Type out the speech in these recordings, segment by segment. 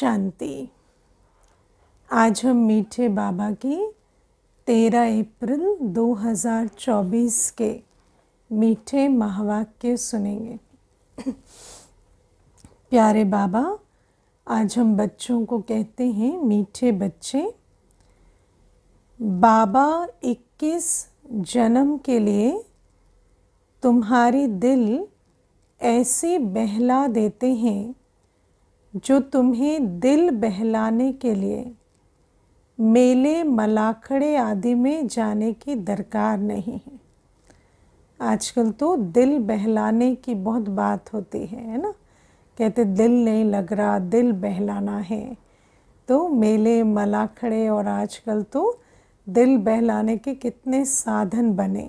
शांति आज हम मीठे बाबा की 13 अप्रैल 2024 के मीठे महावाक्य सुनेंगे प्यारे बाबा आज हम बच्चों को कहते हैं मीठे बच्चे बाबा 21 जन्म के लिए तुम्हारी दिल ऐसे बहला देते हैं जो तुम्हें दिल बहलाने के लिए मेले मलाखड़े आदि में जाने की दरकार नहीं है आजकल तो दिल बहलाने की बहुत बात होती है है ना कहते दिल नहीं लग रहा दिल बहलाना है तो मेले मलाखड़े और आजकल तो दिल बहलाने के कितने साधन बने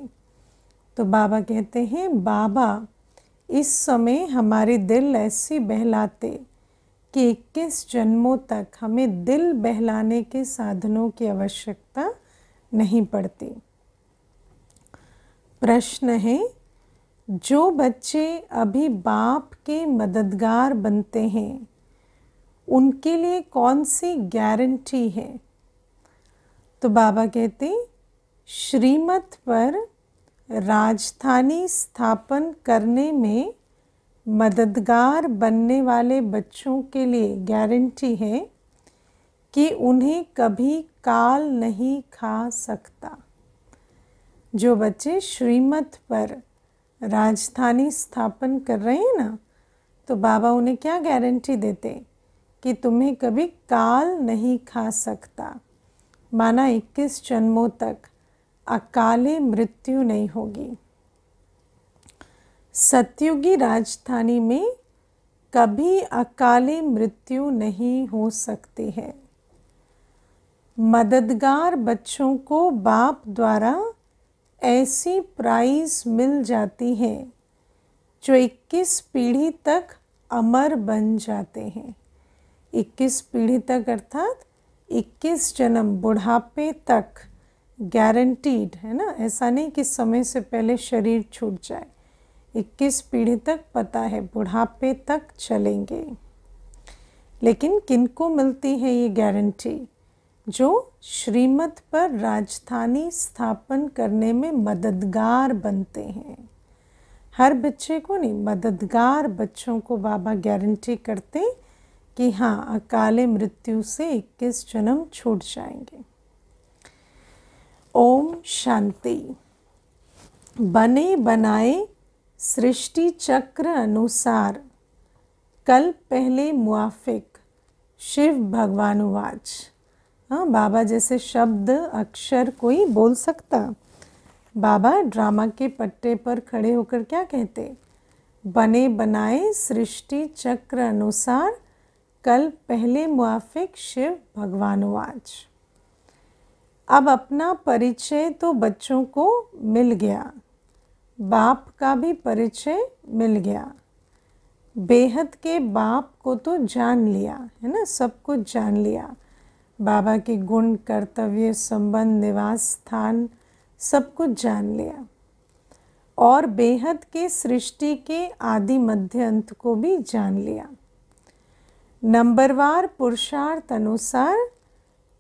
तो बाबा कहते हैं बाबा इस समय हमारे दिल ऐसी बहलाते कि किस जन्मों तक हमें दिल बहलाने के साधनों की आवश्यकता नहीं पड़ती प्रश्न है जो बच्चे अभी बाप के मददगार बनते हैं उनके लिए कौन सी गारंटी है तो बाबा कहते श्रीमत पर राजधानी स्थापन करने में मददगार बनने वाले बच्चों के लिए गारंटी है कि उन्हें कभी काल नहीं खा सकता जो बच्चे श्रीमत पर राजधानी स्थापन कर रहे हैं ना तो बाबा उन्हें क्या गारंटी देते कि तुम्हें कभी काल नहीं खा सकता माना 21 जन्मों तक अकाले मृत्यु नहीं होगी सत्युगी राजधानी में कभी अकाली मृत्यु नहीं हो सकती है मददगार बच्चों को बाप द्वारा ऐसी प्राइज मिल जाती है जो 21 पीढ़ी तक अमर बन जाते हैं 21 पीढ़ी तक अर्थात 21 जन्म बुढ़ापे तक गारंटीड है ना ऐसा नहीं कि समय से पहले शरीर छूट जाए इक्कीस पीढ़ी तक पता है बुढ़ापे तक चलेंगे लेकिन किनको मिलती है ये गारंटी जो श्रीमत पर राजधानी स्थापन करने में मददगार बनते हैं हर बच्चे को नहीं मददगार बच्चों को बाबा गारंटी करते कि हाँ अकाले मृत्यु से 21 जन्म छूट जाएंगे ओम शांति बने बनाए सृष्टि चक्र अनुसार कल पहले मुआफिक शिव भगवानुवाच हाँ बाबा जैसे शब्द अक्षर कोई बोल सकता बाबा ड्रामा के पट्टे पर खड़े होकर क्या कहते बने बनाए सृष्टि चक्र अनुसार कल पहले मुआफिक शिव भगवानुवाच अब अपना परिचय तो बच्चों को मिल गया बाप का भी परिचय मिल गया बेहद के बाप को तो जान लिया है ना सब कुछ जान लिया बाबा के गुण कर्तव्य संबंध निवास स्थान सब कुछ जान लिया और बेहद के सृष्टि के आदि मध्य अंत को भी जान लिया नंबरवार पुरुषार्थ अनुसार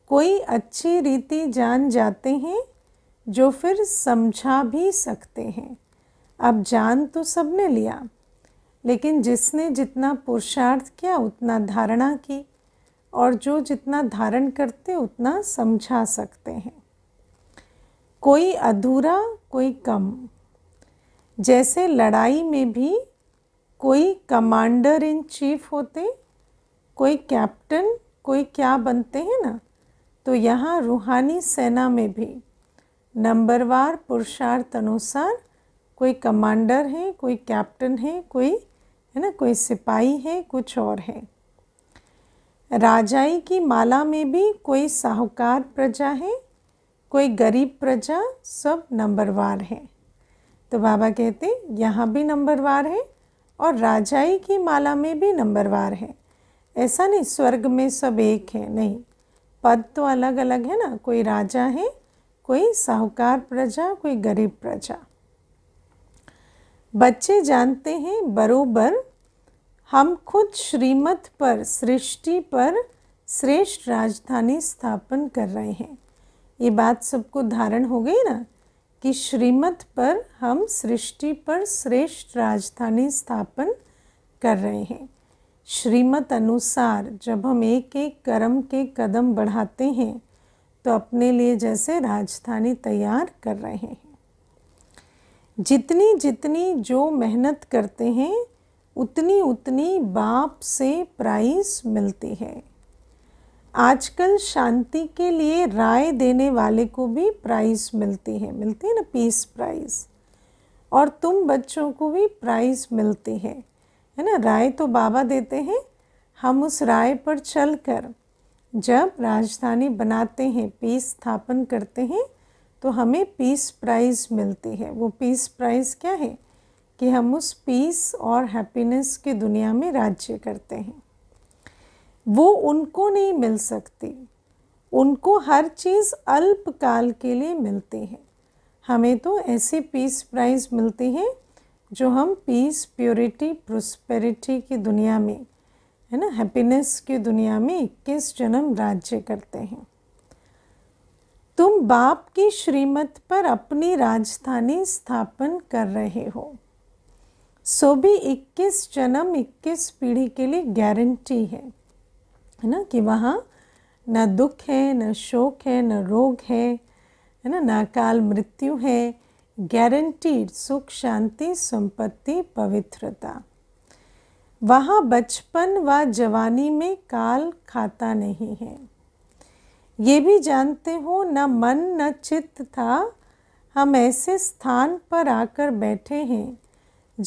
कोई अच्छी रीति जान जाते हैं जो फिर समझा भी सकते हैं अब जान तो सबने लिया लेकिन जिसने जितना पुरुषार्थ किया उतना धारणा की और जो जितना धारण करते उतना समझा सकते हैं कोई अधूरा कोई कम जैसे लड़ाई में भी कोई कमांडर इन चीफ होते कोई कैप्टन कोई क्या बनते हैं ना तो यहाँ रूहानी सेना में भी नंबरवार पुरुषार्थ अनुसार कोई कमांडर है कोई कैप्टन है कोई है ना कोई सिपाही है कुछ और है राजाई की माला में भी कोई साहूकार प्रजा है कोई गरीब प्रजा सब नंबरवार है तो बाबा कहते यहाँ भी नंबरवार है और राजाई की माला में भी नंबरवार है ऐसा नहीं स्वर्ग में सब एक है नहीं पद तो अलग अलग है ना कोई राजा है कोई साहूकार प्रजा कोई गरीब प्रजा बच्चे जानते हैं बरोबर हम खुद श्रीमत पर सृष्टि पर श्रेष्ठ राजधानी स्थापन कर रहे हैं ये बात सबको धारण हो गई ना कि श्रीमत पर हम सृष्टि पर श्रेष्ठ राजधानी स्थापन कर रहे हैं श्रीमत अनुसार जब हम एक एक कर्म के कदम बढ़ाते हैं तो अपने लिए जैसे राजधानी तैयार कर रहे हैं जितनी जितनी जो मेहनत करते हैं उतनी उतनी बाप से प्राइस मिलती है आजकल शांति के लिए राय देने वाले को भी प्राइस मिलती है मिलती है ना पीस प्राइस और तुम बच्चों को भी प्राइस मिलती है है ना राय तो बाबा देते हैं हम उस राय पर चलकर जब राजधानी बनाते हैं पीस स्थापन करते हैं तो हमें पीस प्राइज़ मिलती है वो पीस प्राइज़ क्या है कि हम उस पीस और हैप्पीनेस की दुनिया में राज्य करते हैं वो उनको नहीं मिल सकती उनको हर चीज़ अल्पकाल के लिए मिलती है हमें तो ऐसी पीस प्राइज़ मिलती हैं जो हम पीस प्योरिटी प्रोस्पेरिटी की दुनिया में है ना हैप्पीनेस की दुनिया में इक्कीस जन्म राज्य करते हैं तुम बाप की श्रीमत पर अपनी राजधानी स्थापन कर रहे हो सो भी इक्कीस जन्म इक्कीस पीढ़ी के लिए गारंटी है है ना कि वहाँ न दुख है न शोक है न रोग है है ना ना काल मृत्यु है गारंटीड सुख शांति संपत्ति पवित्रता वहाँ बचपन व जवानी में काल खाता नहीं है ये भी जानते हो न मन न चित्त था हम ऐसे स्थान पर आकर बैठे हैं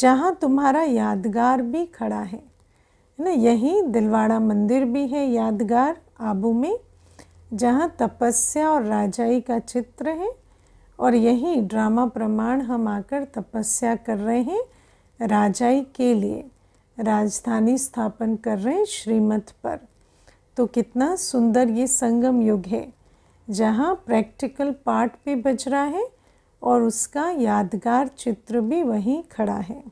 जहाँ तुम्हारा यादगार भी खड़ा है ना यही दिलवाड़ा मंदिर भी है यादगार आबू में जहाँ तपस्या और राजाई का चित्र है और यही ड्रामा प्रमाण हम आकर तपस्या कर रहे हैं राजाई के लिए राजधानी स्थापन कर रहे हैं श्रीमत पर तो कितना सुंदर ये संगम युग है जहाँ प्रैक्टिकल पार्ट भी बज रहा है और उसका यादगार चित्र भी वहीं खड़ा है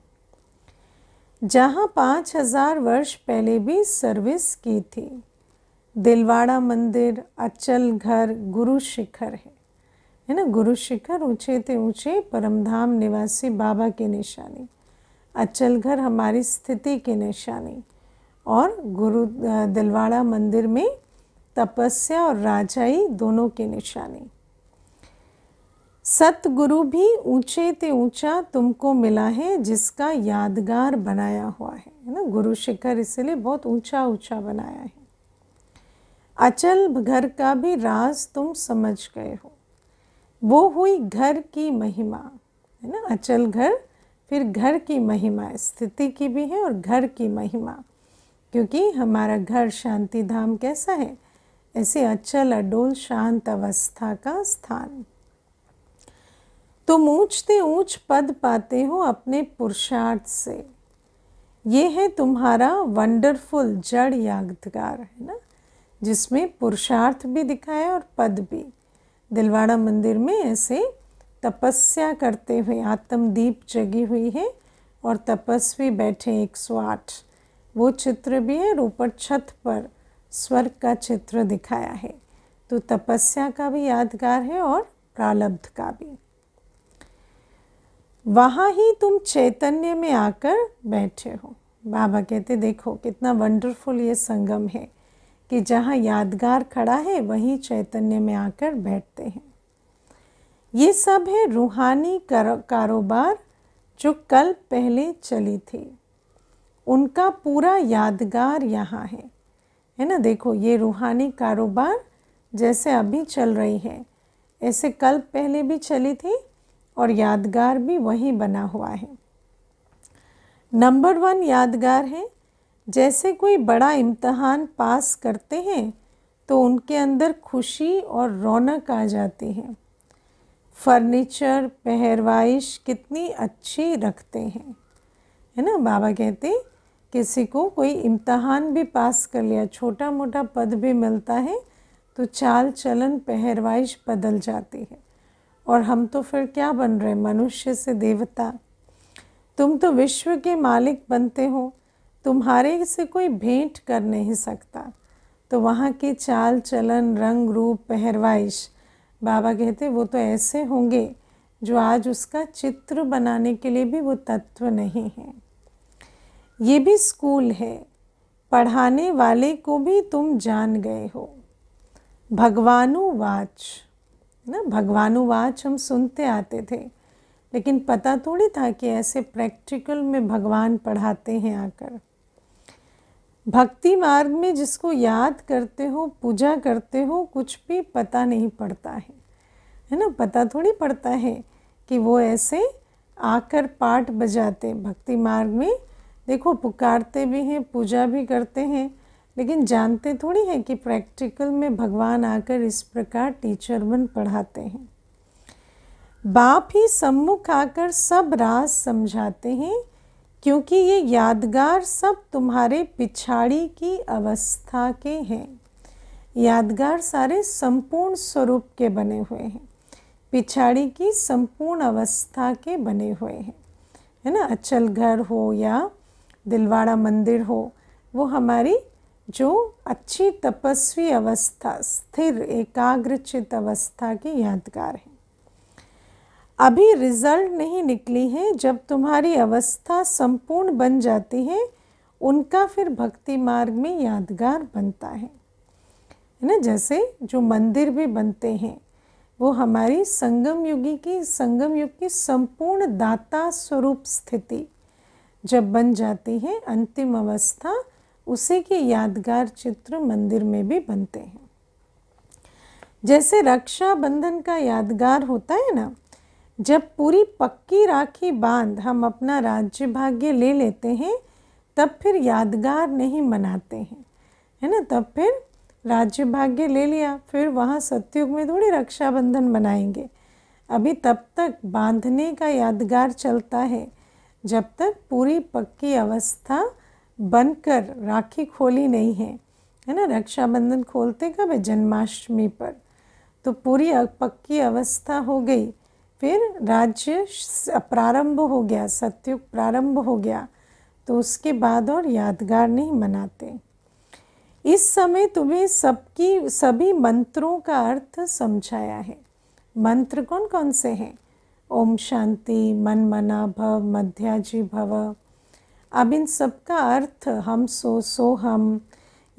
जहाँ पाँच हज़ार वर्ष पहले भी सर्विस की थी दिलवाड़ा मंदिर अचल घर गुरु शिखर है है ना गुरु शिखर ऊँचे थे ऊँचे परमधाम निवासी बाबा की निशानी अचल घर हमारी स्थिति की निशानी और गुरु दिलवाड़ा मंदिर में तपस्या और राजाई दोनों के निशाने सतगुरु भी ऊंचे ते ऊंचा तुमको मिला है जिसका यादगार बनाया हुआ है है ना गुरु शिखर इसलिए बहुत ऊंचा ऊंचा बनाया है अचल घर का भी राज तुम समझ गए हो वो हुई घर की महिमा है ना अचल घर फिर घर की महिमा स्थिति की भी है और घर की महिमा क्योंकि हमारा घर शांति धाम कैसा है ऐसे अचल अडोल शांत अवस्था का स्थान तुम ऊंचते ऊंच पद पाते हो अपने पुरुषार्थ से ये है तुम्हारा वंडरफुल जड़ यादगार है ना जिसमें पुरुषार्थ भी दिखाया और पद भी दिलवाड़ा मंदिर में ऐसे तपस्या करते हुए आत्मदीप जगी हुई है और तपस्वी बैठे एक सौ आठ वो चित्र भी है रूपर छत पर स्वर्ग का चित्र दिखाया है तो तपस्या का भी यादगार है और प्रालब्ध का भी वहाँ ही तुम चैतन्य में आकर बैठे हो बाबा कहते देखो कितना वंडरफुल ये संगम है कि जहाँ यादगार खड़ा है वहीं चैतन्य में आकर बैठते हैं ये सब है रूहानी कारोबार जो कल पहले चली थी उनका पूरा यादगार यहाँ है है ना देखो ये रूहानी कारोबार जैसे अभी चल रही है ऐसे कल पहले भी चली थी और यादगार भी वही बना हुआ है नंबर वन यादगार है जैसे कोई बड़ा इम्तहान पास करते हैं तो उनके अंदर खुशी और रौनक आ जाती है फर्नीचर पहरवाइश कितनी अच्छी रखते हैं है ना बाबा कहते किसी को कोई इम्तहान भी पास कर लिया छोटा मोटा पद भी मिलता है तो चाल चलन पहरवाइश बदल जाती है और हम तो फिर क्या बन रहे मनुष्य से देवता तुम तो विश्व के मालिक बनते हो तुम्हारे से कोई भेंट कर नहीं सकता तो वहाँ की चाल चलन रंग रूप पहरवाइश बाबा कहते वो तो ऐसे होंगे जो आज उसका चित्र बनाने के लिए भी वो तत्व नहीं है ये भी स्कूल है पढ़ाने वाले को भी तुम जान गए हो भगवानुवाच ना भगवानुवाच हम सुनते आते थे लेकिन पता थोड़ी था कि ऐसे प्रैक्टिकल में भगवान पढ़ाते हैं आकर भक्ति मार्ग में जिसको याद करते हो पूजा करते हो कुछ भी पता नहीं पड़ता है है ना पता थोड़ी पड़ता है कि वो ऐसे आकर पाठ बजाते भक्ति मार्ग में देखो पुकारते भी हैं पूजा भी करते हैं लेकिन जानते थोड़ी हैं कि प्रैक्टिकल में भगवान आकर इस प्रकार टीचर बन पढ़ाते हैं बाप ही सम्मुख आकर सब राज समझाते हैं क्योंकि ये यादगार सब तुम्हारे पिछाड़ी की अवस्था के हैं यादगार सारे संपूर्ण स्वरूप के बने हुए हैं पिछाड़ी की संपूर्ण अवस्था के बने हुए हैं है ना अचल घर हो या दिलवाड़ा मंदिर हो वो हमारी जो अच्छी तपस्वी अवस्था स्थिर एकाग्रचित अवस्था की यादगार है अभी रिजल्ट नहीं निकली है जब तुम्हारी अवस्था संपूर्ण बन जाती है उनका फिर भक्ति मार्ग में यादगार बनता है है ना जैसे जो मंदिर भी बनते हैं वो हमारी संगम युगी की संगम युग की संपूर्ण दाता स्वरूप स्थिति जब बन जाती है अंतिम अवस्था उसी के यादगार चित्र मंदिर में भी बनते हैं जैसे रक्षाबंधन का यादगार होता है ना जब पूरी पक्की राखी बांध हम अपना राज्य भाग्य ले लेते हैं तब फिर यादगार नहीं मनाते हैं है ना तब फिर राज्य भाग्य ले लिया फिर वहाँ सत्युग में थोड़ी रक्षाबंधन मनाएंगे अभी तब तक बांधने का यादगार चलता है जब तक पूरी पक्की अवस्था बनकर राखी खोली नहीं है है ना रक्षाबंधन खोलते कब है जन्माष्टमी पर तो पूरी पक्की अवस्था हो गई फिर राज्य प्रारंभ हो गया सत्युग प्रारंभ हो गया तो उसके बाद और यादगार नहीं मनाते इस समय तुम्हें सबकी सभी मंत्रों का अर्थ समझाया है मंत्र कौन कौन से हैं ओम शांति मन मना भव मध्याजी भव अब इन सब का अर्थ हम सो सो हम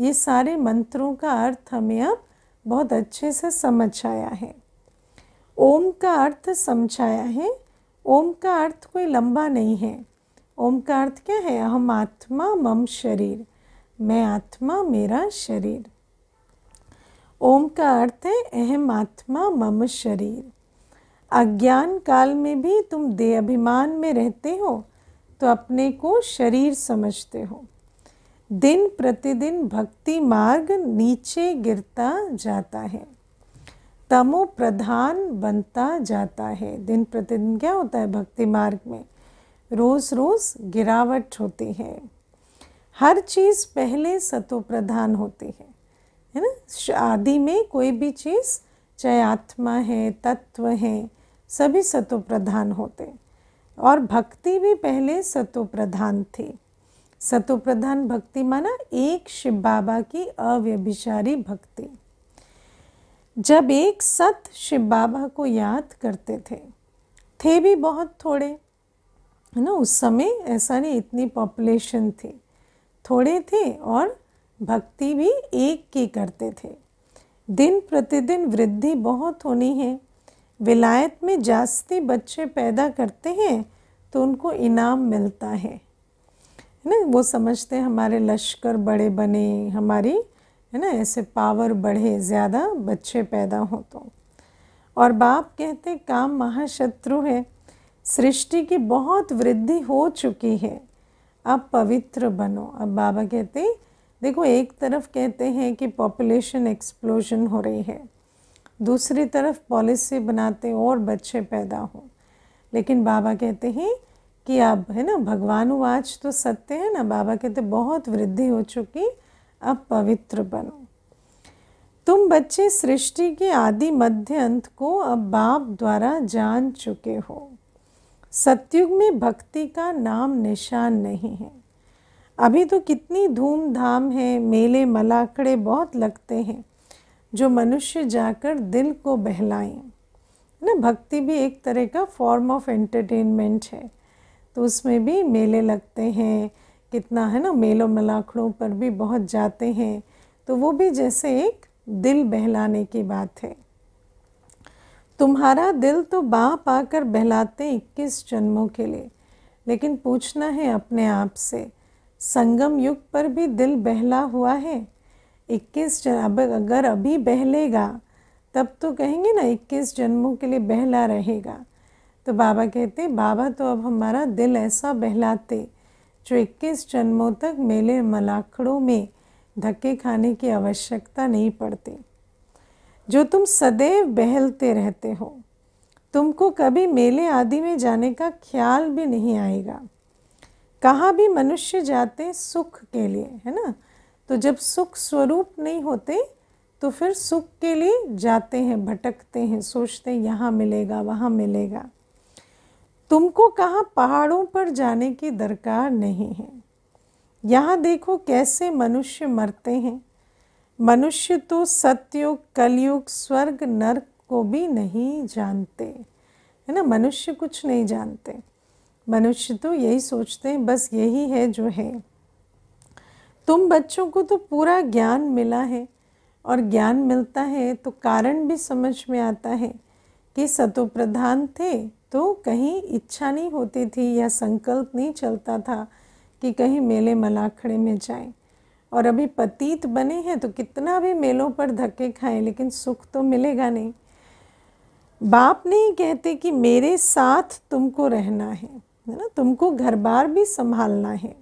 ये सारे मंत्रों का अर्थ हमें अब बहुत अच्छे से समझ आया है ओम का अर्थ समझाया है ओम का अर्थ कोई लंबा नहीं है ओम का अर्थ क्या है अहम आत्मा मम शरीर मैं आत्मा मेरा शरीर ओम का अर्थ है अहम आत्मा मम शरीर अज्ञान काल में भी तुम देह अभिमान में रहते हो तो अपने को शरीर समझते हो दिन प्रतिदिन भक्ति मार्ग नीचे गिरता जाता है तमो प्रधान बनता जाता है दिन प्रतिदिन क्या होता है भक्ति मार्ग में रोज़ रोज़ गिरावट होती है हर चीज़ पहले सतो प्रधान होती है है ना आदि में कोई भी चीज़ चाहे आत्मा है तत्व है सभी सत्व प्रधान होते और भक्ति भी पहले सत्व प्रधान थी सत्व प्रधान भक्ति माना एक शिव बाबा की अव्यभिचारी भक्ति जब एक सत शिव बाबा को याद करते थे थे भी बहुत थोड़े है ना उस समय ऐसा नहीं इतनी पॉपुलेशन थी थोड़े थे और भक्ति भी एक की करते थे दिन प्रतिदिन वृद्धि बहुत होनी है विलायत में जास्ती बच्चे पैदा करते हैं तो उनको इनाम मिलता है है ना वो समझते हैं हमारे लश्कर बड़े बने हमारी है ना ऐसे पावर बढ़े ज़्यादा बच्चे पैदा हों तो और बाप कहते काम महाशत्रु है सृष्टि की बहुत वृद्धि हो चुकी है अब पवित्र बनो अब बाबा कहते देखो एक तरफ कहते हैं कि पॉपुलेशन एक्सप्लोजन हो रही है दूसरी तरफ पॉलिसी बनाते और बच्चे पैदा हों लेकिन बाबा कहते हैं कि अब है ना भगवान वाच तो सत्य है ना बाबा कहते बहुत वृद्धि हो चुकी अब पवित्र बनो तुम बच्चे सृष्टि के आदि मध्य अंत को अब बाप द्वारा जान चुके हो सत्युग में भक्ति का नाम निशान नहीं है अभी तो कितनी धूमधाम है मेले मलाकड़े बहुत लगते हैं जो मनुष्य जाकर दिल को बहलाएं ना भक्ति भी एक तरह का फॉर्म ऑफ एंटरटेनमेंट है तो उसमें भी मेले लगते हैं कितना है ना मेलों मलाखड़ों पर भी बहुत जाते हैं तो वो भी जैसे एक दिल बहलाने की बात है तुम्हारा दिल तो बाप आकर बहलाते इक्कीस जन्मों के लिए लेकिन पूछना है अपने आप से संगम युग पर भी दिल बहला हुआ है इक्कीस अब अगर अभी बहलेगा तब तो कहेंगे ना इक्कीस जन्मों के लिए बहला रहेगा तो बाबा कहते बाबा तो अब हमारा दिल ऐसा बहलाते जो इक्कीस जन्मों तक मेले मलाखड़ों में धक्के खाने की आवश्यकता नहीं पड़ती जो तुम सदैव बहलते रहते हो तुमको कभी मेले आदि में जाने का ख्याल भी नहीं आएगा कहाँ भी मनुष्य जाते सुख के लिए है ना तो जब सुख स्वरूप नहीं होते तो फिर सुख के लिए जाते हैं भटकते हैं सोचते हैं यहाँ मिलेगा वहाँ मिलेगा तुमको कहाँ पहाड़ों पर जाने की दरकार नहीं है यहाँ देखो कैसे मनुष्य मरते हैं मनुष्य तो सत्युग कलयुग स्वर्ग नर्क को भी नहीं जानते है ना मनुष्य कुछ नहीं जानते मनुष्य तो यही सोचते हैं बस यही है जो है तुम बच्चों को तो पूरा ज्ञान मिला है और ज्ञान मिलता है तो कारण भी समझ में आता है कि सतो प्रधान थे तो कहीं इच्छा नहीं होती थी या संकल्प नहीं चलता था कि कहीं मेले मलाखड़े में जाएं और अभी पतित बने हैं तो कितना भी मेलों पर धक्के खाएं लेकिन सुख तो मिलेगा नहीं बाप नहीं कहते कि मेरे साथ तुमको रहना है है ना तुमको घर बार भी संभालना है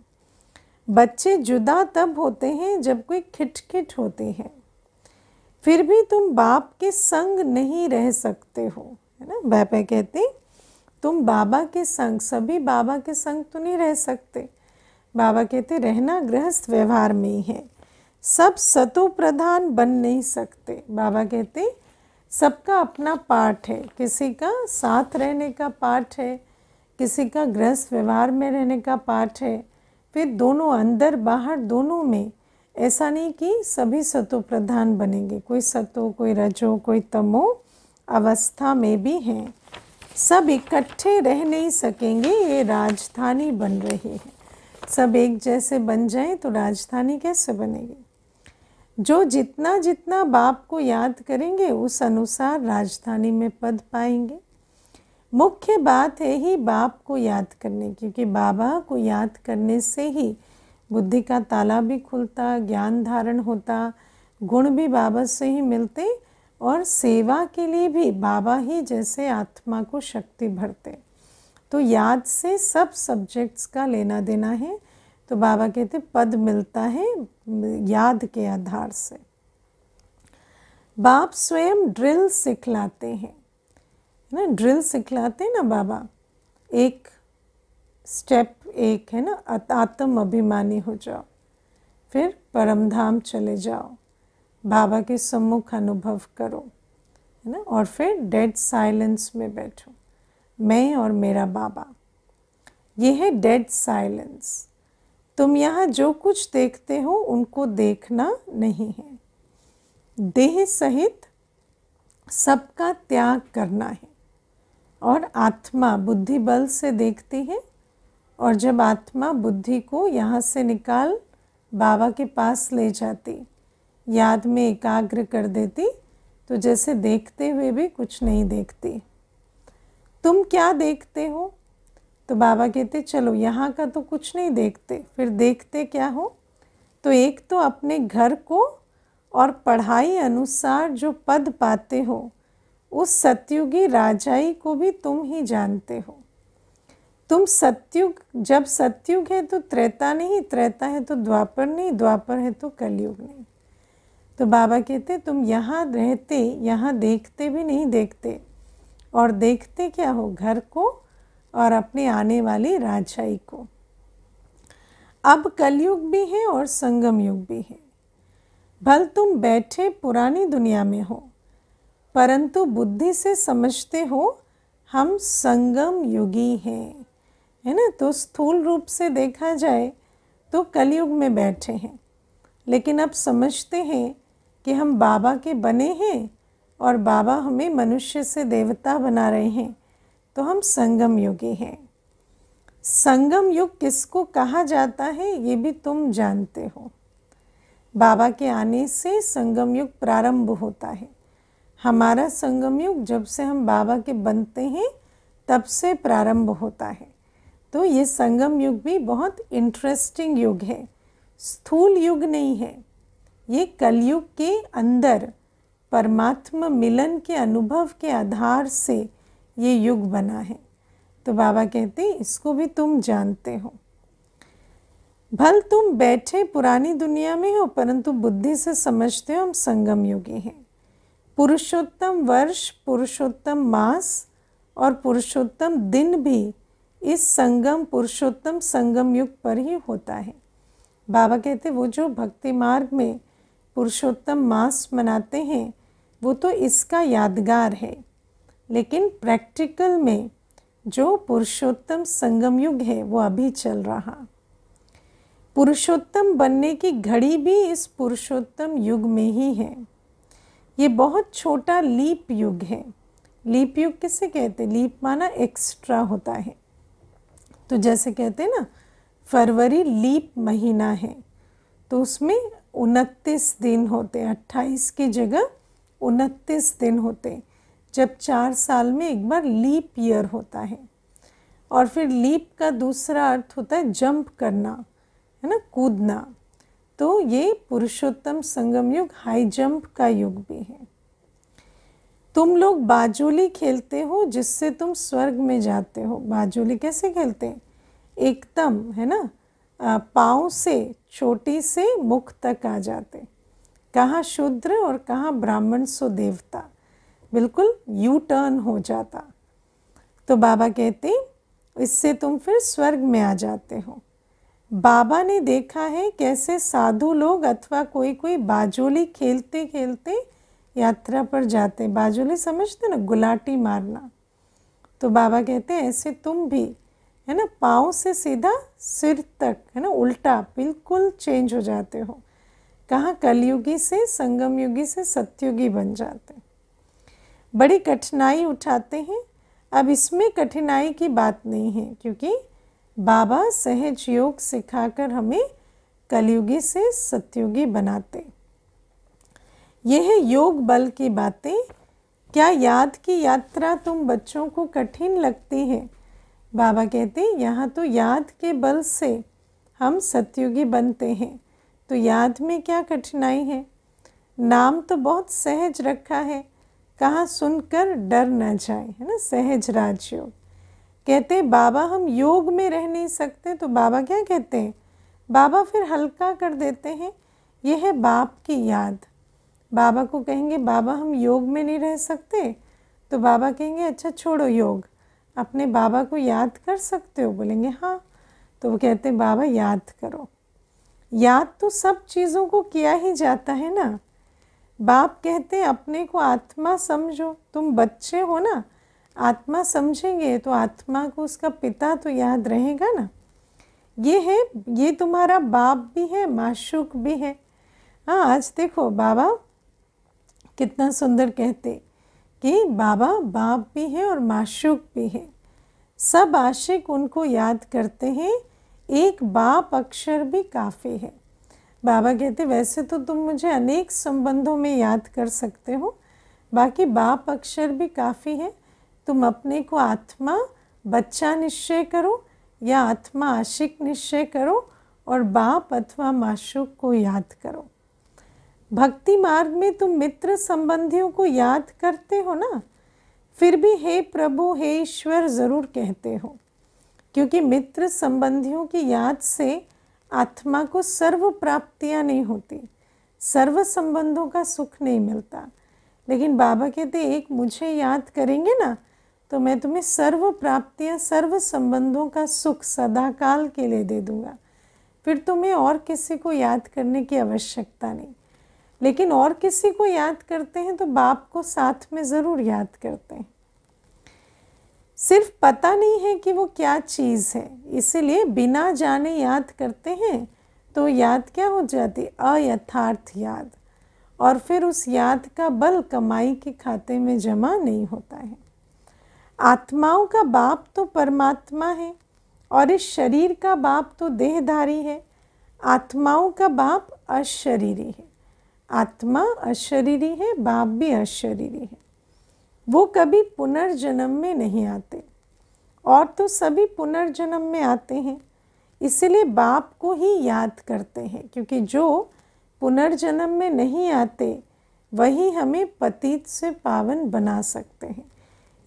बच्चे जुदा तब होते हैं जब कोई खिटखिट होते हैं फिर भी तुम बाप के संग नहीं रह सकते हो है ना बापे कहते तुम बाबा के संग सभी बाबा के संग तो नहीं रह सकते बाबा कहते रहना गृहस्थ व्यवहार में ही है सब सतु प्रधान बन नहीं सकते बाबा कहते सबका अपना पाठ है किसी का साथ रहने का पाठ है किसी का गृहस्थ व्यवहार में रहने का पाठ है फिर दोनों अंदर बाहर दोनों में ऐसा नहीं कि सभी सतो प्रधान बनेंगे कोई सतो कोई रजो कोई तमो अवस्था में भी हैं सब इकट्ठे रह नहीं सकेंगे ये राजधानी बन रही है सब एक जैसे बन जाए तो राजधानी कैसे बनेगी जो जितना जितना बाप को याद करेंगे उस अनुसार राजधानी में पद पाएंगे मुख्य बात है ही बाप को याद करने की क्योंकि बाबा को याद करने से ही बुद्धि का ताला भी खुलता ज्ञान धारण होता गुण भी बाबा से ही मिलते और सेवा के लिए भी बाबा ही जैसे आत्मा को शक्ति भरते तो याद से सब सब्जेक्ट्स का लेना देना है तो बाबा कहते पद मिलता है याद के आधार से बाप स्वयं ड्रिल सिखलाते हैं ना ड्रिल सिखलाते हैं ना बाबा एक स्टेप एक है ना आत्म अभिमानी हो जाओ फिर परमधाम चले जाओ बाबा के सम्मुख अनुभव करो है ना और फिर डेड साइलेंस में बैठो मैं और मेरा बाबा ये है डेड साइलेंस तुम यहाँ जो कुछ देखते हो उनको देखना नहीं है देह सहित सबका त्याग करना है और आत्मा बुद्धि बल से देखती है और जब आत्मा बुद्धि को यहाँ से निकाल बाबा के पास ले जाती याद में एकाग्र कर देती तो जैसे देखते हुए भी कुछ नहीं देखती तुम क्या देखते हो तो बाबा कहते चलो यहाँ का तो कुछ नहीं देखते फिर देखते क्या हो तो एक तो अपने घर को और पढ़ाई अनुसार जो पद पाते हो उस सत्युगी राजाई को भी तुम ही जानते हो तुम सत्युग जब सत्युग है तो त्रेता नहीं त्रेता है तो द्वापर नहीं द्वापर है तो कलयुग नहीं तो बाबा कहते तुम यहाँ रहते यहाँ देखते भी नहीं देखते और देखते क्या हो घर को और अपने आने वाली राजाई को अब कलयुग भी है और संगम युग भी है भल तुम बैठे पुरानी दुनिया में हो परंतु बुद्धि से समझते हो हम संगम युगी हैं है ना तो स्थूल रूप से देखा जाए तो कलयुग में बैठे हैं लेकिन अब समझते हैं कि हम बाबा के बने हैं और बाबा हमें मनुष्य से देवता बना रहे हैं तो हम संगम युगी हैं संगम युग किसको कहा जाता है ये भी तुम जानते हो बाबा के आने से संगम युग प्रारंभ होता है हमारा संगम युग जब से हम बाबा के बनते हैं तब से प्रारंभ होता है तो ये संगम युग भी बहुत इंटरेस्टिंग युग है स्थूल युग नहीं है ये कलयुग के अंदर परमात्मा मिलन के अनुभव के आधार से ये युग बना है तो बाबा कहते हैं इसको भी तुम जानते हो भल तुम बैठे पुरानी दुनिया में हो परंतु बुद्धि से समझते हो हम संगम युगी हैं पुरुषोत्तम वर्ष पुरुषोत्तम मास और पुरुषोत्तम दिन भी इस संगम पुरुषोत्तम संगम युग पर ही होता है बाबा कहते वो जो भक्ति मार्ग में पुरुषोत्तम मास मनाते हैं वो तो इसका यादगार है लेकिन प्रैक्टिकल में जो पुरुषोत्तम संगम युग है वो अभी चल रहा पुरुषोत्तम बनने की घड़ी भी इस पुरुषोत्तम युग में ही है ये बहुत छोटा लीप युग है लीप युग किसे कहते हैं लीप माना एक्स्ट्रा होता है तो जैसे कहते हैं ना फरवरी लीप महीना है तो उसमें उनतीस दिन होते हैं अट्ठाईस की जगह उनतीस दिन होते जब चार साल में एक बार लीप ईयर होता है और फिर लीप का दूसरा अर्थ होता है जंप करना है ना कूदना तो ये पुरुषोत्तम संगम युग हाई जंप का युग भी है तुम लोग बाजोली खेलते हो जिससे तुम स्वर्ग में जाते हो बाजोली कैसे खेलते हैं एकदम है ना पाँव से चोटी से मुख तक आ जाते कहाँ शूद्र और कहाँ ब्राह्मण सो देवता बिल्कुल यू टर्न हो जाता तो बाबा कहते इससे तुम फिर स्वर्ग में आ जाते हो बाबा ने देखा है कैसे साधु लोग अथवा कोई कोई बाजोली खेलते खेलते यात्रा पर जाते बाजोली समझते ना गुलाटी मारना तो बाबा कहते हैं ऐसे तुम भी है ना पाँव से सीधा सिर तक है ना उल्टा बिल्कुल चेंज हो जाते हो कहाँ कलयुगी से संगमयुगी से सत्युगी बन जाते बड़ी कठिनाई उठाते हैं अब इसमें कठिनाई की बात नहीं है क्योंकि बाबा सहज योग सिखाकर हमें कलयुगी से सत्युगी बनाते यह योग बल की बातें क्या याद की यात्रा तुम बच्चों को कठिन लगती है बाबा कहते हैं यहाँ तो याद के बल से हम सत्युगी बनते हैं तो याद में क्या कठिनाई है नाम तो बहुत सहज रखा है कहाँ सुनकर डर ना जाए है ना सहज राजयोग कहते बाबा हम योग में रह नहीं सकते तो बाबा क्या कहते हैं बाबा फिर हल्का कर देते हैं यह है बाप की याद बाबा को कहेंगे बाबा हम योग में नहीं रह सकते तो बाबा कहेंगे अच्छा छोड़ो योग अपने बाबा को याद कर सकते हो बोलेंगे हाँ तो वो कहते हैं बाबा याद करो याद तो सब चीज़ों को किया ही जाता है ना बाप कहते हैं अपने को आत्मा समझो तुम बच्चे हो ना आत्मा समझेंगे तो आत्मा को उसका पिता तो याद रहेगा ना ये है ये तुम्हारा बाप भी है माशुक भी है हाँ आज देखो बाबा कितना सुंदर कहते कि बाबा बाप भी है और माशुक भी है सब आशिक उनको याद करते हैं एक बाप अक्षर भी काफ़ी है बाबा कहते वैसे तो तुम मुझे अनेक संबंधों में याद कर सकते हो बाकी बाप अक्षर भी काफ़ी है तुम अपने को आत्मा बच्चा निश्चय करो या आत्मा आशिक निश्चय करो और बाप अथवा माशुक को याद करो भक्ति मार्ग में तुम मित्र संबंधियों को याद करते हो ना फिर भी हे प्रभु हे ईश्वर ज़रूर कहते हो क्योंकि मित्र संबंधियों की याद से आत्मा को सर्व प्राप्तियां नहीं होती सर्व संबंधों का सुख नहीं मिलता लेकिन बाबा कहते एक मुझे याद करेंगे ना तो मैं तुम्हें सर्व प्राप्तियाँ सर्व संबंधों का सुख सदाकाल के लिए दे दूँगा फिर तुम्हें और किसी को याद करने की आवश्यकता नहीं लेकिन और किसी को याद करते हैं तो बाप को साथ में ज़रूर याद करते हैं सिर्फ पता नहीं है कि वो क्या चीज़ है इसीलिए बिना जाने याद करते हैं तो याद क्या हो जाती अयथार्थ याद और फिर उस याद का बल कमाई के खाते में जमा नहीं होता है आत्माओं का बाप तो परमात्मा है और इस शरीर का बाप तो देहधारी है आत्माओं का बाप अशरीरी है आत्मा अशरीरी है बाप भी अशरीरी है वो कभी पुनर्जन्म में नहीं आते और तो सभी पुनर्जन्म में आते हैं इसलिए बाप को ही याद करते हैं क्योंकि जो पुनर्जन्म में नहीं आते वही हमें पतित से पावन बना सकते हैं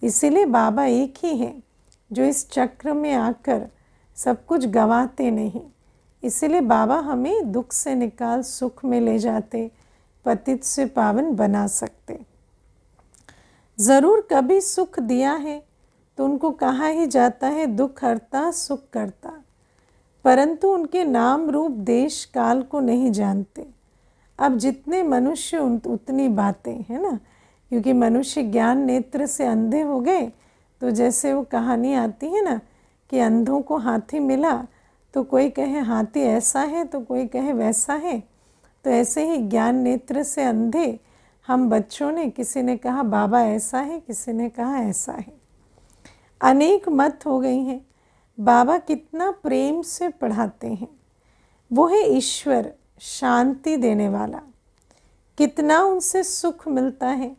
इसीलिए बाबा एक ही हैं जो इस चक्र में आकर सब कुछ गंवाते नहीं इसीलिए बाबा हमें दुख से निकाल सुख में ले जाते पतित से पावन बना सकते ज़रूर कभी सुख दिया है तो उनको कहा ही जाता है दुख हरता सुख करता परंतु उनके नाम रूप देश काल को नहीं जानते अब जितने मनुष्य उतनी बातें है ना क्योंकि मनुष्य ज्ञान नेत्र से अंधे हो गए तो जैसे वो कहानी आती है ना कि अंधों को हाथी मिला तो कोई कहे हाथी ऐसा है तो कोई कहे वैसा है तो ऐसे ही ज्ञान नेत्र से अंधे हम बच्चों ने किसी ने कहा बाबा ऐसा है किसी ने कहा ऐसा है अनेक मत हो गई हैं बाबा कितना प्रेम से पढ़ाते हैं वो है ईश्वर शांति देने वाला कितना उनसे सुख मिलता है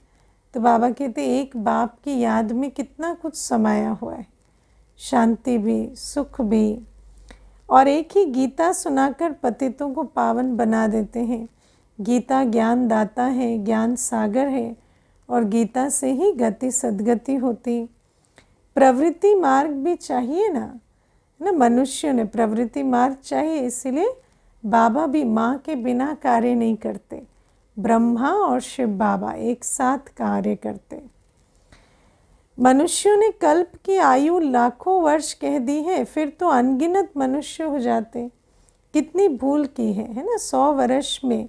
तो बाबा कहते एक बाप की याद में कितना कुछ समाया हुआ है शांति भी सुख भी और एक ही गीता सुनाकर पतितों को पावन बना देते हैं गीता ज्ञान दाता है ज्ञान सागर है और गीता से ही गति सदगति होती प्रवृत्ति मार्ग भी चाहिए ना न ना मनुष्य ने प्रवृत्ति मार्ग चाहिए इसलिए बाबा भी माँ के बिना कार्य नहीं करते ब्रह्मा और शिव बाबा एक साथ कार्य करते मनुष्यों ने कल्प की आयु लाखों वर्ष कह दी है फिर तो अनगिनत मनुष्य हो जाते कितनी भूल की है है ना सौ वर्ष में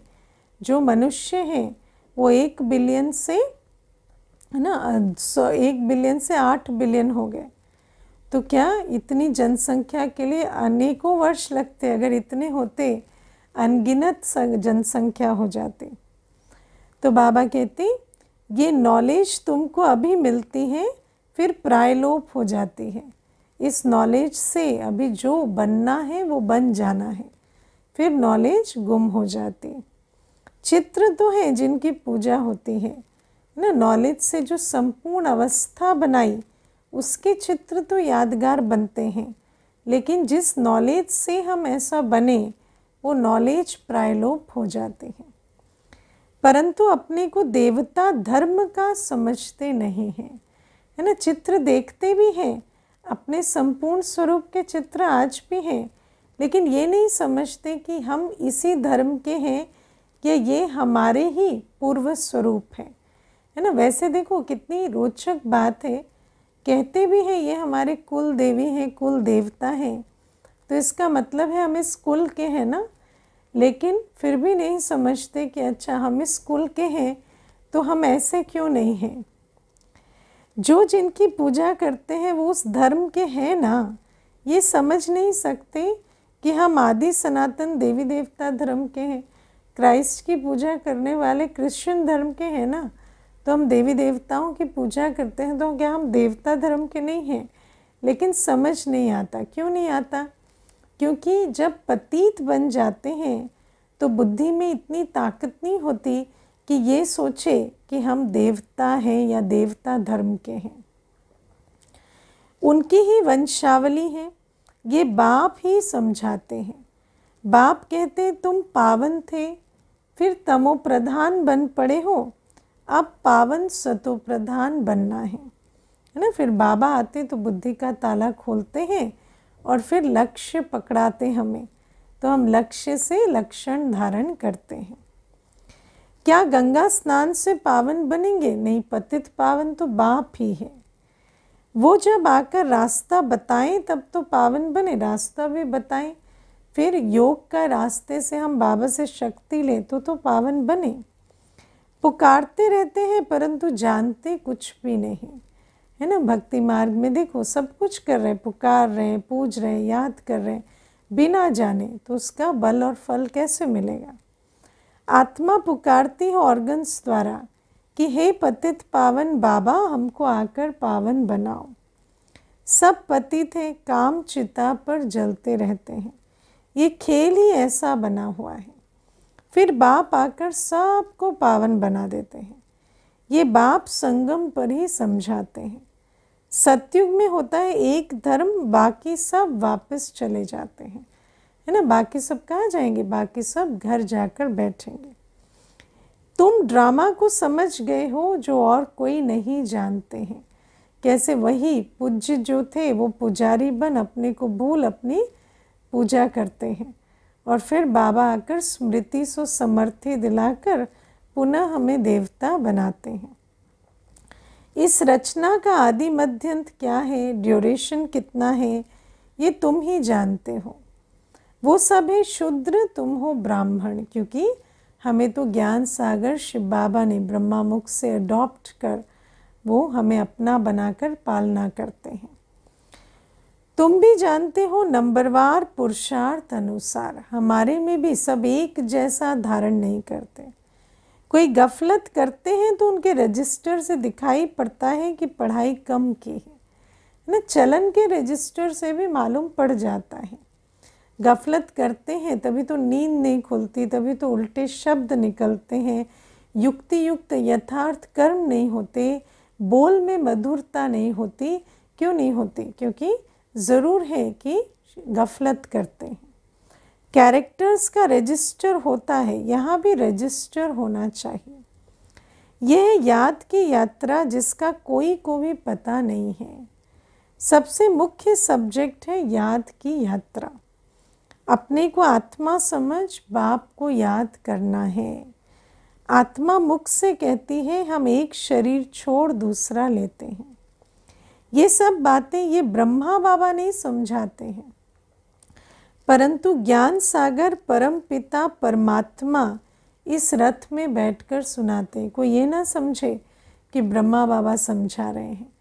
जो मनुष्य हैं वो एक बिलियन से है ना सौ एक बिलियन से आठ बिलियन हो गए तो क्या इतनी जनसंख्या के लिए अनेकों वर्ष लगते अगर इतने होते अनगिनत जनसंख्या हो जाती तो बाबा कहते ये नॉलेज तुमको अभी मिलती है फिर प्रायलोप हो जाती है इस नॉलेज से अभी जो बनना है वो बन जाना है फिर नॉलेज गुम हो जाती चित्र तो हैं जिनकी पूजा होती है ना नॉलेज से जो संपूर्ण अवस्था बनाई उसके चित्र तो यादगार बनते हैं लेकिन जिस नॉलेज से हम ऐसा बने वो नॉलेज प्रायलोप हो जाते हैं परंतु अपने को देवता धर्म का समझते नहीं हैं है ना चित्र देखते भी हैं अपने संपूर्ण स्वरूप के चित्र आज भी हैं लेकिन ये नहीं समझते कि हम इसी धर्म के हैं या ये हमारे ही पूर्व स्वरूप हैं है ना वैसे देखो कितनी रोचक बात है कहते भी हैं ये हमारे कुल देवी हैं कुल देवता हैं तो इसका मतलब है हम इस कुल के हैं ना लेकिन फिर भी नहीं समझते कि अच्छा हम इस कुल के हैं तो हम ऐसे क्यों नहीं हैं जो जिनकी पूजा करते हैं वो उस धर्म के हैं ना ये समझ नहीं सकते कि हम आदि सनातन देवी देवता धर्म के हैं क्राइस्ट की पूजा करने वाले क्रिश्चियन धर्म के हैं ना तो हम देवी देवताओं की पूजा करते हैं तो क्या हम देवता धर्म के नहीं हैं लेकिन समझ नहीं आता क्यों नहीं आता क्योंकि जब पतीत बन जाते हैं तो बुद्धि में इतनी ताकत नहीं होती कि ये सोचे कि हम देवता हैं या देवता धर्म के हैं उनकी ही वंशावली है ये बाप ही समझाते हैं बाप कहते हैं तुम पावन थे फिर तमोप्रधान बन पड़े हो अब पावन प्रधान बनना है है ना फिर बाबा आते तो बुद्धि का ताला खोलते हैं और फिर लक्ष्य पकड़ाते हमें तो हम लक्ष्य से लक्षण धारण करते हैं क्या गंगा स्नान से पावन बनेंगे नहीं पतित पावन तो बाप ही है वो जब आकर रास्ता बताएं तब तो पावन बने रास्ता भी बताएं फिर योग का रास्ते से हम बाबा से शक्ति लें तो तो पावन बने पुकारते रहते हैं परंतु जानते कुछ भी नहीं है ना भक्ति मार्ग में देखो सब कुछ कर रहे हैं पुकार रहे हैं पूज रहे हैं याद कर रहे हैं बिना जाने तो उसका बल और फल कैसे मिलेगा आत्मा पुकारती है ऑर्गन्स द्वारा कि हे पतित पावन बाबा हमको आकर पावन बनाओ सब पतित हैं काम चिता पर जलते रहते हैं ये खेल ही ऐसा बना हुआ है फिर बाप आकर सबको पावन बना देते हैं ये बाप संगम पर ही समझाते हैं सत्युग में होता है एक धर्म बाकी सब वापस चले जाते हैं है ना बाकी सब कहाँ जाएंगे बाकी सब घर जाकर बैठेंगे तुम ड्रामा को समझ गए हो जो और कोई नहीं जानते हैं कैसे वही पूज्य जो थे वो पुजारी बन अपने को भूल अपनी पूजा करते हैं और फिर बाबा आकर स्मृति सो समर्थी दिलाकर पुनः हमें देवता बनाते हैं इस रचना का आदि मध्यंत क्या है ड्यूरेशन कितना है ये तुम ही जानते हो वो सब है शूद्र तुम हो ब्राह्मण क्योंकि हमें तो ज्ञान सागर शिव बाबा ने ब्रह्मा मुख से अडॉप्ट कर वो हमें अपना बनाकर पालना करते हैं तुम भी जानते हो नंबरवार पुरुषार्थ अनुसार हमारे में भी सब एक जैसा धारण नहीं करते कोई गफलत करते हैं तो उनके रजिस्टर से दिखाई पड़ता है कि पढ़ाई कम की है ना चलन के रजिस्टर से भी मालूम पड़ जाता है गफलत करते हैं तभी तो नींद नहीं खुलती तभी तो उल्टे शब्द निकलते हैं युक्ति युक्त यथार्थ कर्म नहीं होते बोल में मधुरता नहीं होती क्यों नहीं होती क्योंकि ज़रूर है कि गफलत करते हैं कैरेक्टर्स का रजिस्टर होता है यहाँ भी रजिस्टर होना चाहिए यह याद की यात्रा जिसका कोई को भी पता नहीं है सबसे मुख्य सब्जेक्ट है याद की यात्रा अपने को आत्मा समझ बाप को याद करना है आत्मा मुख से कहती है हम एक शरीर छोड़ दूसरा लेते हैं ये सब बातें ये ब्रह्मा बाबा नहीं समझाते हैं परंतु ज्ञान सागर परम पिता परमात्मा इस रथ में बैठकर सुनाते हैं कोई ये ना समझे कि ब्रह्मा बाबा समझा रहे हैं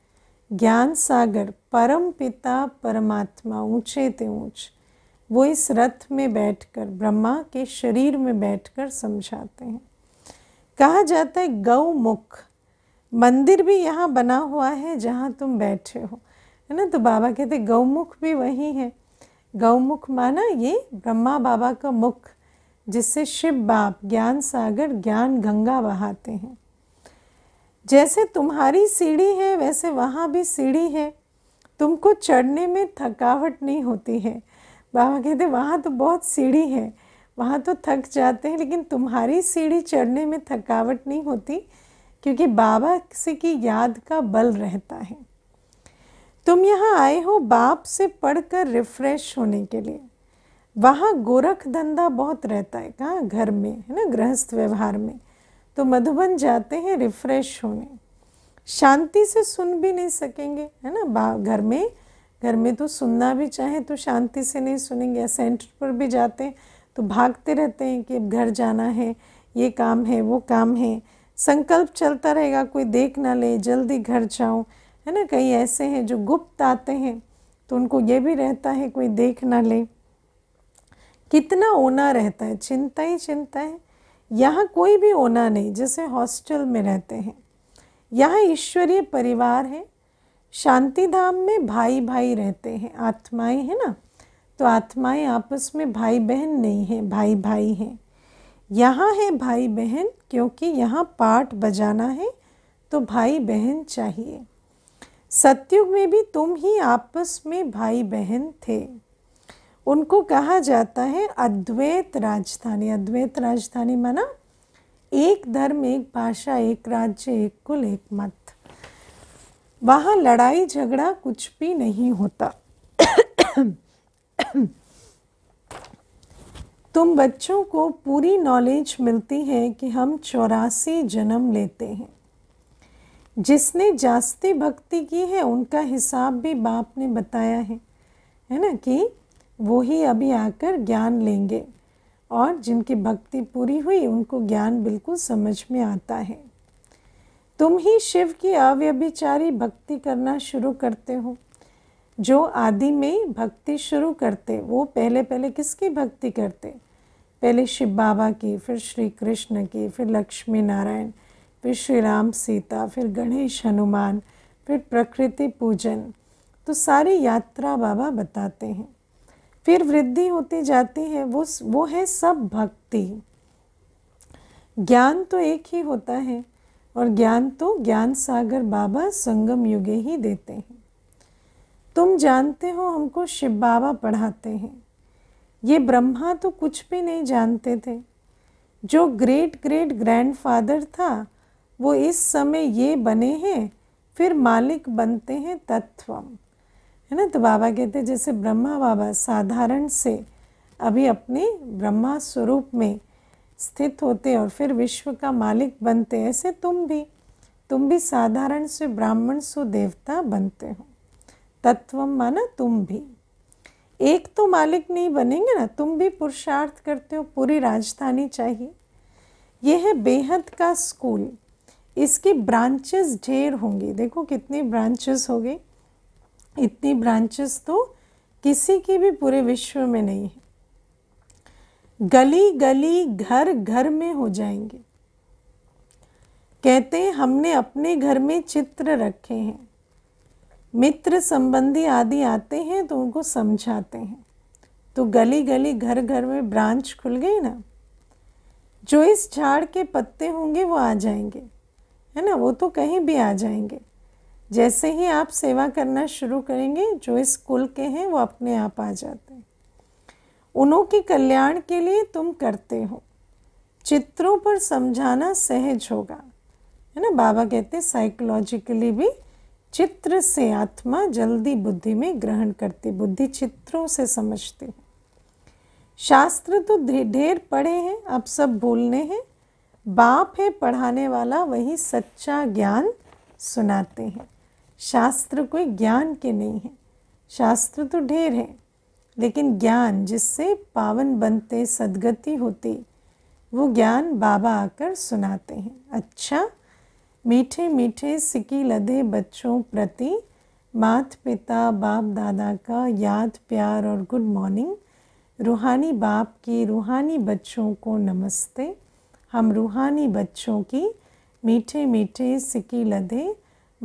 ज्ञान सागर परम पिता परमात्मा ऊंचे ते ऊंच वो इस रथ में बैठकर ब्रह्मा के शरीर में बैठकर समझाते हैं कहा जाता है गौमुख मंदिर भी यहाँ बना हुआ है जहाँ तुम बैठे हो है ना तो बाबा कहते गौमुख भी वही है गौमुख माना ये ब्रह्मा बाबा का मुख जिससे शिव बाप ज्ञान सागर ज्ञान गंगा बहाते हैं जैसे तुम्हारी सीढ़ी है वैसे वहाँ भी सीढ़ी है तुमको चढ़ने में थकावट नहीं होती है बाबा कहते वहाँ तो बहुत सीढ़ी है वहाँ तो थक जाते हैं लेकिन तुम्हारी सीढ़ी चढ़ने में थकावट नहीं होती क्योंकि बाबा से की याद का बल रहता है तुम यहाँ आए हो बाप से पढ़कर रिफ्रेश होने के लिए वहाँ गोरख धंधा बहुत रहता है कहाँ घर में है ना गृहस्थ व्यवहार में तो मधुबन जाते हैं रिफ्रेश होने शांति से सुन भी नहीं सकेंगे है ना घर में घर में तो सुनना भी चाहे तो शांति से नहीं सुनेंगे या सेंटर पर भी जाते हैं तो भागते रहते हैं कि अब घर जाना है ये काम है वो काम है संकल्प चलता रहेगा कोई देख ना ले जल्दी घर जाऊँ है ना कई ऐसे हैं जो गुप्त आते हैं तो उनको ये भी रहता है कोई देख ना ले कितना ओना रहता है चिंता ही चिंता है यहाँ कोई भी ओना नहीं जैसे हॉस्टल में रहते हैं यहाँ ईश्वरीय परिवार है शांति धाम में भाई भाई रहते हैं आत्माएं हैं ना तो आत्माएं आपस में भाई बहन नहीं हैं भाई भाई हैं यहाँ है भाई बहन क्योंकि यहाँ पाठ बजाना है तो भाई बहन चाहिए सत्युग में भी तुम ही आपस में भाई बहन थे उनको कहा जाता है अद्वैत राजधानी अद्वैत राजधानी माना एक धर्म एक भाषा एक राज्य एक कुल एक मत वहाँ लड़ाई झगड़ा कुछ भी नहीं होता तुम बच्चों को पूरी नॉलेज मिलती है कि हम चौरासी जन्म लेते हैं जिसने जास्ती भक्ति की है उनका हिसाब भी बाप ने बताया है है ना कि वो ही अभी आकर ज्ञान लेंगे और जिनकी भक्ति पूरी हुई उनको ज्ञान बिल्कुल समझ में आता है तुम ही शिव की अव्यभिचारी भक्ति करना शुरू करते हो जो आदि में भक्ति शुरू करते वो पहले पहले किसकी भक्ति करते पहले शिव बाबा की फिर श्री कृष्ण की फिर लक्ष्मी नारायण फिर श्री राम सीता फिर गणेश हनुमान फिर प्रकृति पूजन तो सारी यात्रा बाबा बताते हैं फिर वृद्धि होती जाती है वो वो है सब भक्ति ज्ञान तो एक ही होता है और ज्ञान तो ज्ञान सागर बाबा संगम युगे ही देते हैं तुम जानते हो हमको शिव बाबा पढ़ाते हैं ये ब्रह्मा तो कुछ भी नहीं जानते थे जो ग्रेट ग्रेट ग्रैंडफादर था वो इस समय ये बने हैं फिर मालिक बनते हैं तत्वम है ना तो बाबा कहते हैं जैसे ब्रह्मा बाबा साधारण से अभी अपने ब्रह्मा स्वरूप में स्थित होते और फिर विश्व का मालिक बनते ऐसे तुम भी तुम भी साधारण से ब्राह्मण सो देवता बनते हो तत्व माना तुम भी एक तो मालिक नहीं बनेंगे ना तुम भी पुरुषार्थ करते हो पूरी राजधानी चाहिए यह है बेहद का स्कूल इसकी ब्रांचेस ढेर होंगी देखो कितनी ब्रांचेस हो गई इतनी ब्रांचेस तो किसी की भी पूरे विश्व में नहीं है गली गली घर घर में हो जाएंगे कहते हैं हमने अपने घर में चित्र रखे हैं मित्र संबंधी आदि आते हैं तो उनको समझाते हैं तो गली गली घर घर में ब्रांच खुल गई ना जो इस झाड़ के पत्ते होंगे वो आ जाएंगे है ना वो तो कहीं भी आ जाएंगे जैसे ही आप सेवा करना शुरू करेंगे जो इस कुल के हैं वो अपने आप आ जाते हैं उनों के कल्याण के लिए तुम करते हो चित्रों पर समझाना सहज होगा है ना बाबा कहते हैं साइकोलॉजिकली भी चित्र से आत्मा जल्दी बुद्धि में ग्रहण करती बुद्धि चित्रों से समझती है शास्त्र तो ढेर पढ़े हैं अब सब भूलने हैं बाप है पढ़ाने वाला वही सच्चा ज्ञान सुनाते हैं शास्त्र कोई ज्ञान के नहीं है शास्त्र तो ढेर है लेकिन ज्ञान जिससे पावन बनते सदगति होती वो ज्ञान बाबा आकर सुनाते हैं अच्छा मीठे मीठे सिकी लदे बच्चों प्रति मात पिता बाप दादा का याद प्यार और गुड मॉर्निंग रूहानी बाप की रूहानी बच्चों को नमस्ते हम रूहानी बच्चों की मीठे मीठे सिकी लदे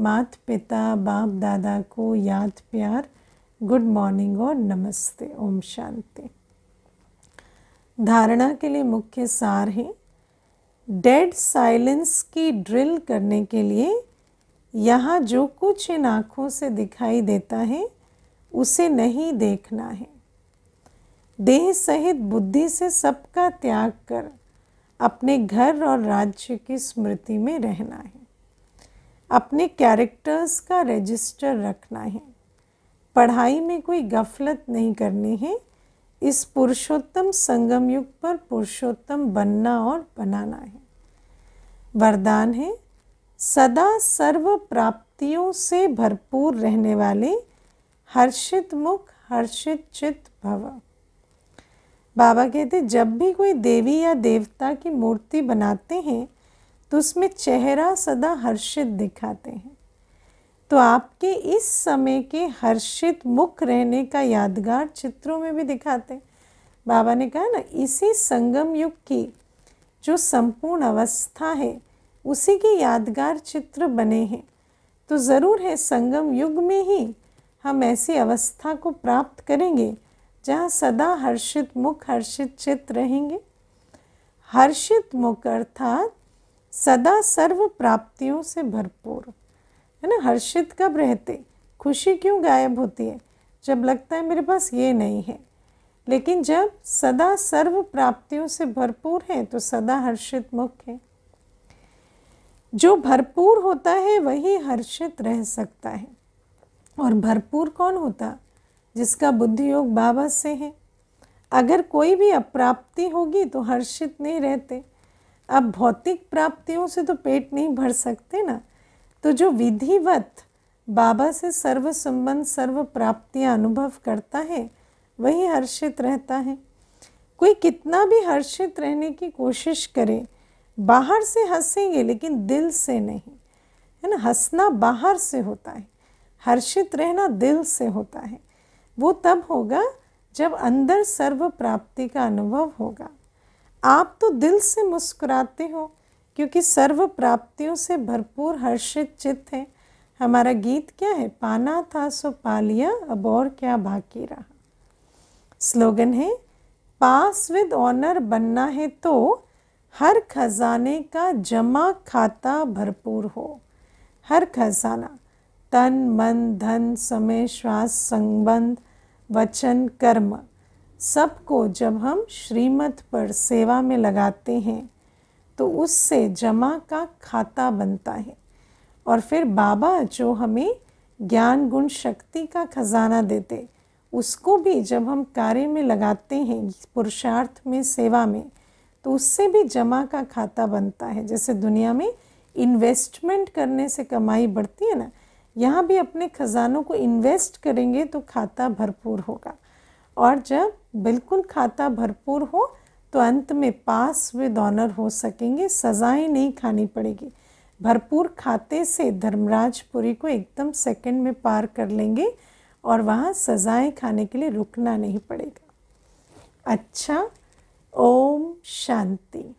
मात पिता बाप दादा को याद प्यार गुड मॉर्निंग और नमस्ते ओम शांति धारणा के लिए मुख्य सार है डेड साइलेंस की ड्रिल करने के लिए यहाँ जो कुछ इन आँखों से दिखाई देता है उसे नहीं देखना है देह सहित बुद्धि से सबका त्याग कर अपने घर और राज्य की स्मृति में रहना है अपने कैरेक्टर्स का रजिस्टर रखना है पढ़ाई में कोई गफलत नहीं करनी है इस पुरुषोत्तम संगम युग पर पुरुषोत्तम बनना और बनाना है वरदान है सदा सर्व प्राप्तियों से भरपूर रहने वाले हर्षित मुख हर्षित चित्त भव बाबा कहते जब भी कोई देवी या देवता की मूर्ति बनाते हैं तो उसमें चेहरा सदा हर्षित दिखाते हैं तो आपके इस समय के हर्षित मुख रहने का यादगार चित्रों में भी दिखाते हैं बाबा ने कहा ना इसी संगम युग की जो संपूर्ण अवस्था है उसी के यादगार चित्र बने हैं तो ज़रूर है संगम युग में ही हम ऐसी अवस्था को प्राप्त करेंगे जहाँ सदा हर्षित मुख हर्षित चित्त रहेंगे हर्षित मुख अर्थात सदा सर्व प्राप्तियों से भरपूर है ना हर्षित कब रहते खुशी क्यों गायब होती है जब लगता है मेरे पास ये नहीं है लेकिन जब सदा सर्व प्राप्तियों से भरपूर है तो सदा हर्षित मुख है जो भरपूर होता है वही हर्षित रह सकता है और भरपूर कौन होता जिसका बुद्धि योग बाबा से है अगर कोई भी अप्राप्ति होगी तो हर्षित नहीं रहते अब भौतिक प्राप्तियों से तो पेट नहीं भर सकते ना तो जो विधिवत बाबा से सर्व संबंध सर्व प्राप्तियाँ अनुभव करता है वही हर्षित रहता है कोई कितना भी हर्षित रहने की कोशिश करे बाहर से हंसेंगे लेकिन दिल से नहीं है ना हंसना बाहर से होता है हर्षित रहना दिल से होता है वो तब होगा जब अंदर सर्व प्राप्ति का अनुभव होगा आप तो दिल से मुस्कुराते हो क्योंकि सर्व प्राप्तियों से भरपूर हर्षित चित्त हैं हमारा गीत क्या है पाना था सो पा लिया अब और क्या बाकी रहा स्लोगन है पास विद ऑनर बनना है तो हर खजाने का जमा खाता भरपूर हो हर खजाना तन मन धन समय श्वास संबंध वचन कर्म सबको जब हम श्रीमत पर सेवा में लगाते हैं तो उससे जमा का खाता बनता है और फिर बाबा जो हमें ज्ञान गुण शक्ति का खजाना देते उसको भी जब हम कार्य में लगाते हैं पुरुषार्थ में सेवा में तो उससे भी जमा का खाता बनता है जैसे दुनिया में इन्वेस्टमेंट करने से कमाई बढ़ती है ना यहाँ भी अपने ख़जानों को इन्वेस्ट करेंगे तो खाता भरपूर होगा और जब बिल्कुल खाता भरपूर हो तो अंत में पास वे डॉनर हो सकेंगे सज़ाएं नहीं खानी पड़ेगी भरपूर खाते से धर्मराजपुरी को एकदम सेकंड में पार कर लेंगे और वहाँ सज़ाएं खाने के लिए रुकना नहीं पड़ेगा अच्छा ओम शांति